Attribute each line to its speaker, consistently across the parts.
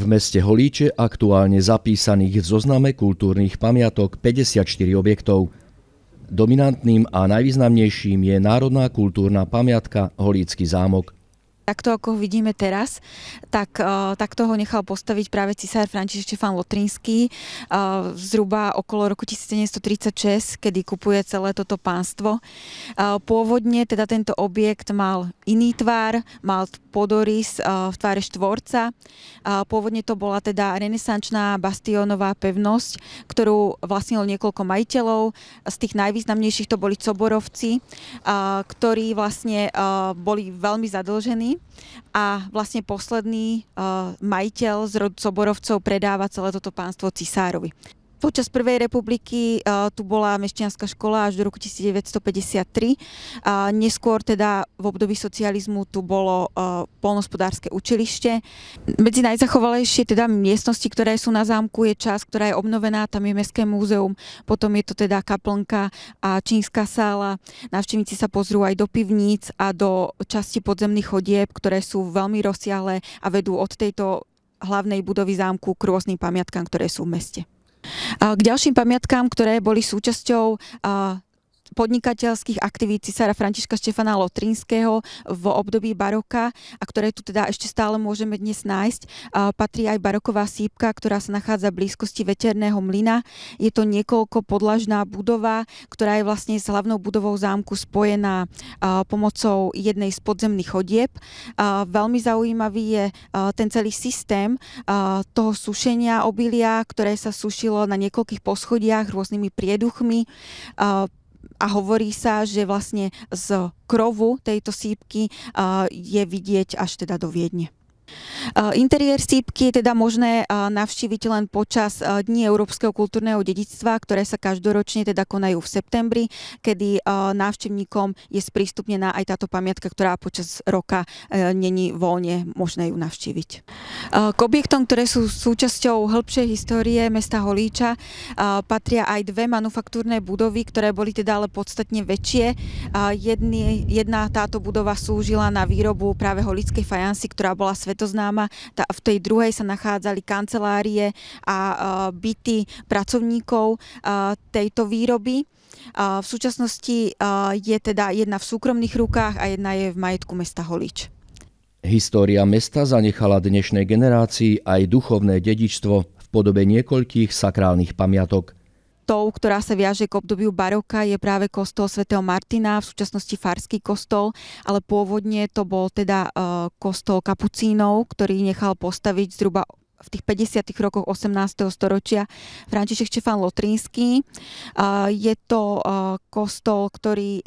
Speaker 1: V meste Holíče aktuálne zapísaných v zozname kultúrnych pamiatok 54 objektov. Dominantným a najvýznamnejším je národná kultúrna pamiatka Holícky zámok –
Speaker 2: takto ako ho vidíme teraz, tak eh, takto ho nechal postaviť práve cisár František Štefan Lotrinský eh, zhruba okolo roku 1736, kedy kupuje celé toto pánstvo. Eh, pôvodne teda tento objekt mal iný tvár, mal podorys v tváre štvorca. Pôvodne to bola teda renesančná bastionová pevnosť, ktorú vlastnilo niekoľko majiteľov. Z tých najvýznamnejších to boli coborovci, ktorí vlastne boli veľmi zadlžení a vlastne posledný eh, majiteľ z rod Soborovcov predáva celé toto pánstvo cisárovi. Počas Prvej republiky uh, tu bola mešťanská škola až do roku 1953. Uh, neskôr teda v období socializmu tu bolo uh, polnospodárske učilište. Medzi najzachovalejšie teda miestnosti, ktoré sú na zámku, je čas, ktorá je obnovená, tam je Mestské múzeum, potom je to teda kaplnka a čínska sála. Navštevníci sa pozrú aj do pivníc a do časti podzemných chodieb, ktoré sú veľmi rozsiahle a vedú od tejto hlavnej budovy zámku k rôznym pamiatkám, ktoré sú v meste. K ďalším pamiatkám, ktoré boli súčasťou podnikateľských aktivít cisára Františka Štefana Lotrinského v období baroka a ktoré tu teda ešte stále môžeme dnes nájsť. Patrí aj baroková sípka, ktorá sa nachádza v blízkosti veterného mlyna. Je to niekoľko podlažná budova, ktorá je vlastne s hlavnou budovou zámku spojená pomocou jednej z podzemných chodieb. Veľmi zaujímavý je ten celý systém toho sušenia obilia, ktoré sa sušilo na niekoľkých poschodiach rôznymi prieduchmi a hovorí sa, že vlastne z krovu tejto sípky je vidieť až teda do Viedne. Interiér sípky je teda možné navštíviť len počas Dní európskeho kultúrneho dedictva, ktoré sa každoročne teda konajú v septembri, kedy návštevníkom je sprístupnená aj táto pamiatka, ktorá počas roka e, není voľne možné ju navštíviť. K objektom, ktoré sú súčasťou hĺbšej histórie mesta Holíča, patria aj dve manufaktúrne budovy, ktoré boli teda ale podstatne väčšie. jedna táto budova slúžila na výrobu práve holíckej fajansy, ktorá bola svet to známa. Tá, v tej druhej sa nachádzali kancelárie a e, byty pracovníkov e, tejto výroby. E, v súčasnosti je teda jedna v súkromných rukách a jedna je v majetku mesta Holič.
Speaker 1: História mesta zanechala dnešnej generácii aj duchovné dedičstvo v podobe niekoľkých sakrálnych pamiatok –
Speaker 2: tou, ktorá sa viaže k obdobiu baroka, je práve kostol svätého Martina, v súčasnosti farský kostol, ale pôvodne to bol teda e, kostol kapucínov, ktorý nechal postaviť zhruba v tých 50. rokoch 18. storočia František Štefan Lotrínsky. E, je to e, kostol, ktorý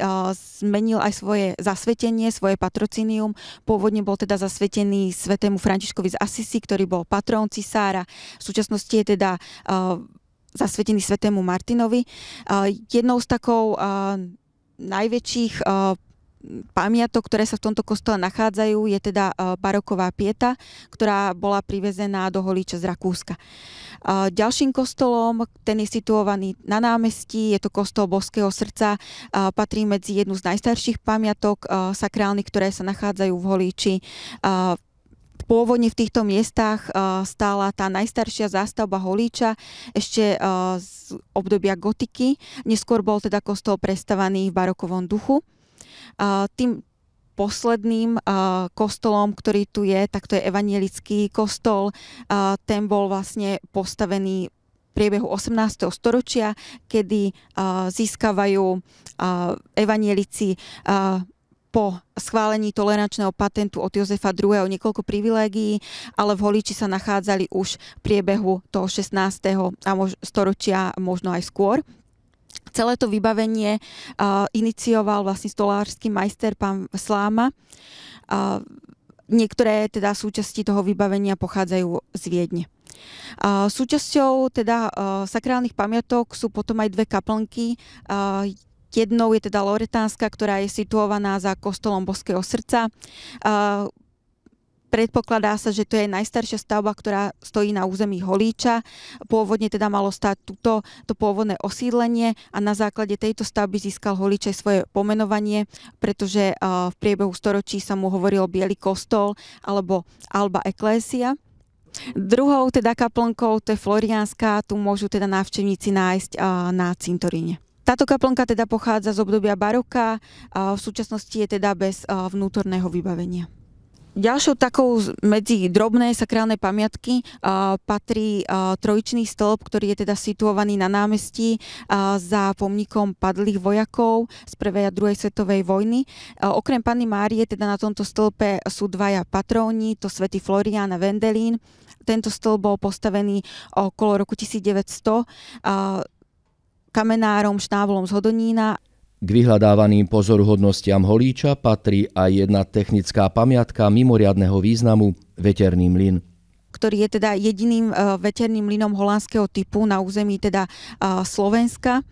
Speaker 2: zmenil aj svoje zasvetenie, svoje patrocinium. Pôvodne bol teda zasvetený svetému Františkovi z Asisi, ktorý bol patrón cisára. V súčasnosti je teda zasvetený svetému Martinovi. E, jednou z takou e, najväčších e, pamiatok, ktoré sa v tomto kostole nachádzajú, je teda baroková pieta, ktorá bola privezená do Holíča z Rakúska. Ďalším kostolom, ten je situovaný na námestí, je to kostol Boského srdca, patrí medzi jednu z najstarších pamiatok sakrálnych, ktoré sa nachádzajú v Holíči Pôvodne v týchto miestach eh, stála tá najstaršia zástavba Holíča ešte eh, z obdobia gotiky. Neskôr bol teda kostol prestavaný v barokovom duchu. Eh, tým posledným kostolom, ktorý tu je, tak to je evanielický kostol. Ten bol vlastne postavený v priebehu 18. storočia, kedy uh, získavajú uh, evanielici uh, po schválení toleračného patentu od Jozefa II. niekoľko privilégií, ale v Holiči sa nachádzali už v priebehu toho 16. a mož- storočia, možno aj skôr. Celé to vybavenie uh, inicioval vlastne stolársky majster pán Sláma. Uh, niektoré teda súčasti toho vybavenia pochádzajú z Viedne. A súčasťou teda uh, sakrálnych pamiatok sú potom aj dve kaplnky, uh, Jednou je teda Loretánska, ktorá je situovaná za kostolom Boského srdca. Predpokladá sa, že to je najstaršia stavba, ktorá stojí na území Holíča. Pôvodne teda malo stáť túto, to pôvodné osídlenie a na základe tejto stavby získal Holíčej svoje pomenovanie, pretože v priebehu storočí sa mu hovoril Bielý kostol alebo Alba Eklésia. Druhou teda kaplnkou, to je Floriánska, tu môžu teda návštevníci nájsť na cintoríne. Táto kaplnka teda pochádza z obdobia baroka a v súčasnosti je teda bez vnútorného vybavenia. Ďalšou takou medzi drobné sakrálne pamiatky patrí trojičný stĺp, ktorý je teda situovaný na námestí za pomníkom padlých vojakov z prvej a druhej svetovej vojny. Okrem Panny Márie teda na tomto stĺpe sú dvaja patróni, to svety Florian a Vendelín. Tento stĺp bol postavený okolo roku 1900 kamenárom Štávolom z Hodonína.
Speaker 1: K vyhľadávaným pozoruhodnostiam Holíča patrí aj jedna technická pamiatka mimoriadného významu – veterný mlyn
Speaker 2: ktorý je teda jediným eh, veterným mlynom holandského typu na území teda eh, Slovenska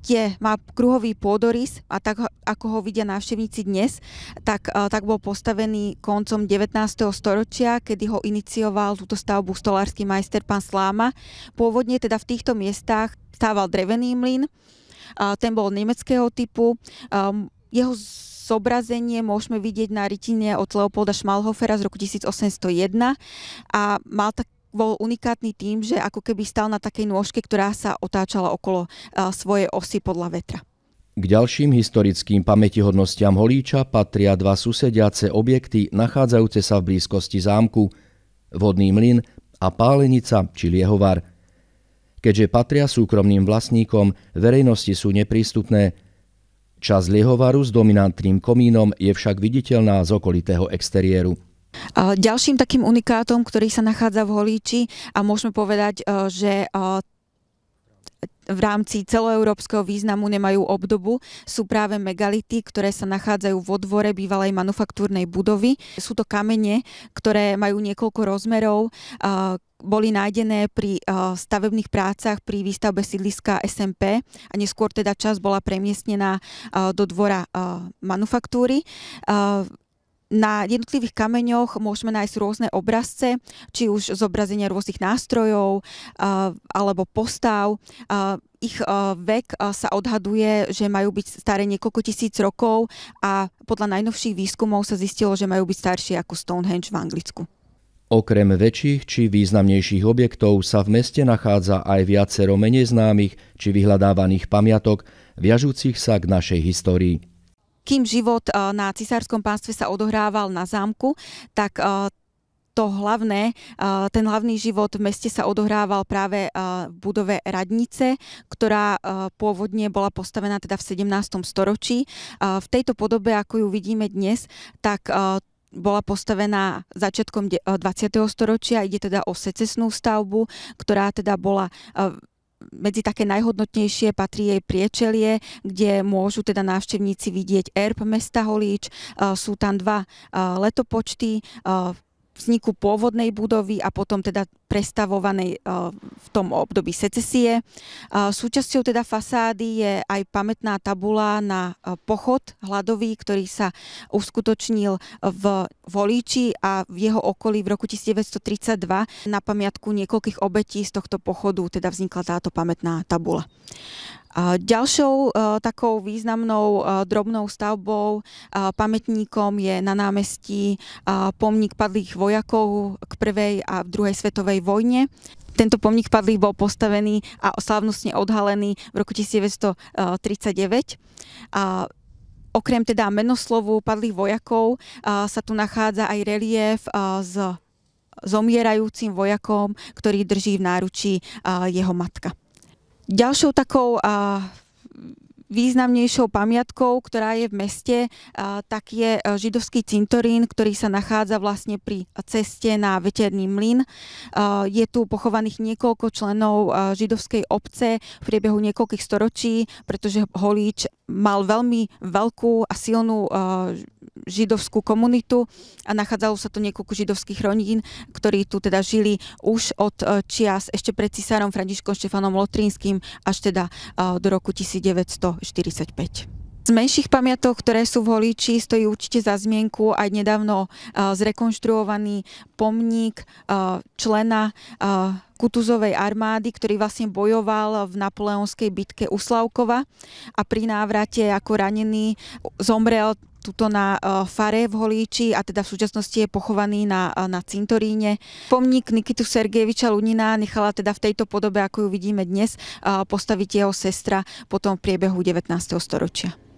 Speaker 2: kde má kruhový pôdorys a tak, ako ho vidia návštevníci dnes, tak, eh, tak bol postavený koncom 19. storočia, kedy ho inicioval túto stavbu stolársky majster pán Sláma. Pôvodne teda v týchto miestach stával drevený mlyn, ten bol nemeckého typu. Ehm, jeho zobrazenie môžeme vidieť na rytine od Leopolda Schmalhofera z roku 1801 a mal tak bol unikátny tým, že ako keby stal na takej nôžke, ktorá sa otáčala okolo svojej osy podľa vetra.
Speaker 1: K ďalším historickým pamätihodnostiam Holíča patria dva susediace objekty nachádzajúce sa v blízkosti zámku, vodný mlyn a pálenica či liehovar. Keďže patria súkromným vlastníkom, verejnosti sú neprístupné. Čas liehovaru s dominantným komínom je však viditeľná z okolitého exteriéru.
Speaker 2: Ďalším takým unikátom, ktorý sa nachádza v Holíči a môžeme povedať, e, že e, v rámci celoeurópskeho významu nemajú obdobu, sú práve megality, ktoré sa nachádzajú vo dvore bývalej manufaktúrnej budovy. Sú to kamene, ktoré majú niekoľko rozmerov, e, boli nájdené pri stavebných prácach pri výstavbe sídliska SMP a neskôr teda čas bola premiestnená do dvora manufaktúry na jednotlivých kameňoch môžeme nájsť rôzne obrazce, či už zobrazenia rôznych nástrojov eh, alebo postav. Eh, ich eh, vek sa odhaduje, že majú byť staré niekoľko tisíc rokov a podľa najnovších výskumov sa zistilo, že majú byť staršie ako Stonehenge v Anglicku.
Speaker 1: Okrem väčších či významnejších objektov sa v meste nachádza aj viacero menej známych či vyhľadávaných pamiatok, viažúcich sa k našej histórii
Speaker 2: kým život eh, na cisárskom pánstve sa odohrával na zámku, tak eh, to hlavné, eh, ten hlavný život v meste sa odohrával práve v budove radnice, ktorá pôvodne bola postavená teda v 17. storočí. V tejto podobe, ako ju vidíme dnes, tak bola postavená začiatkom 20. storočia, ide teda o secesnú stavbu, ktorá teda bola medzi také najhodnotnejšie patrí jej priečelie, kde môžu teda návštevníci vidieť erb mesta Holíč. E, sú tam dva e, letopočty, e, vzniku pôvodnej budovy a potom teda prestavovanej eh, v tom období secesie. Eh, súčasťou teda fasády je aj pamätná tabula na eh, pochod hladový, ktorý sa uskutočnil v Volíči a v jeho okolí v roku 1932 na pamiatku niekoľkých obetí z tohto pochodu teda vznikla táto pamätná tabula. Ďalšou e, takou významnou e, drobnou stavbou, e, pamätníkom je na námestí pomník padlých vojakov k prvej a druhej svetovej vojne. Tento pomník padlých bol postavený a slávnostne odhalený v roku 1939. okrem teda menoslovu padlých vojakov sa tu nachádza aj relief s zomierajúcim vojakom, ktorý drží v náručí jeho matka. Ďalšou takou významnejšou pamiatkou, ktorá je v meste, tak je e, židovský cintorín, ktorý sa nachádza vlastne pri ceste na Veterný mlyn. E, je tu pochovaných niekoľko členov e, židovskej obce v priebehu niekoľkých storočí, pretože Holíč mal veľmi veľkú a silnú židovskú komunitu a nachádzalo sa tu niekoľko židovských rodín, ktorí tu teda žili už od e, čias ešte pred cisárom Františkom Štefanom Lotrinským až teda e, do roku 1945. Z menších pamiatok, ktoré sú v Holíči, stojí určite za zmienku aj nedávno e, zrekonštruovaný pomník člena Kutuzovej armády, ktorý vlastne bojoval v napoleonskej bitke u Slavkova a pri návrate ako ranený zomrel tuto na e, fare v Holíči a teda v súčasnosti je pochovaný na, e, na cintoríne. Pomník Nikitu Sergejeviča Lunina nechala teda v tejto podobe, ako ju vidíme dnes, e, postaviť jeho
Speaker 1: sestra potom v priebehu 19. storočia.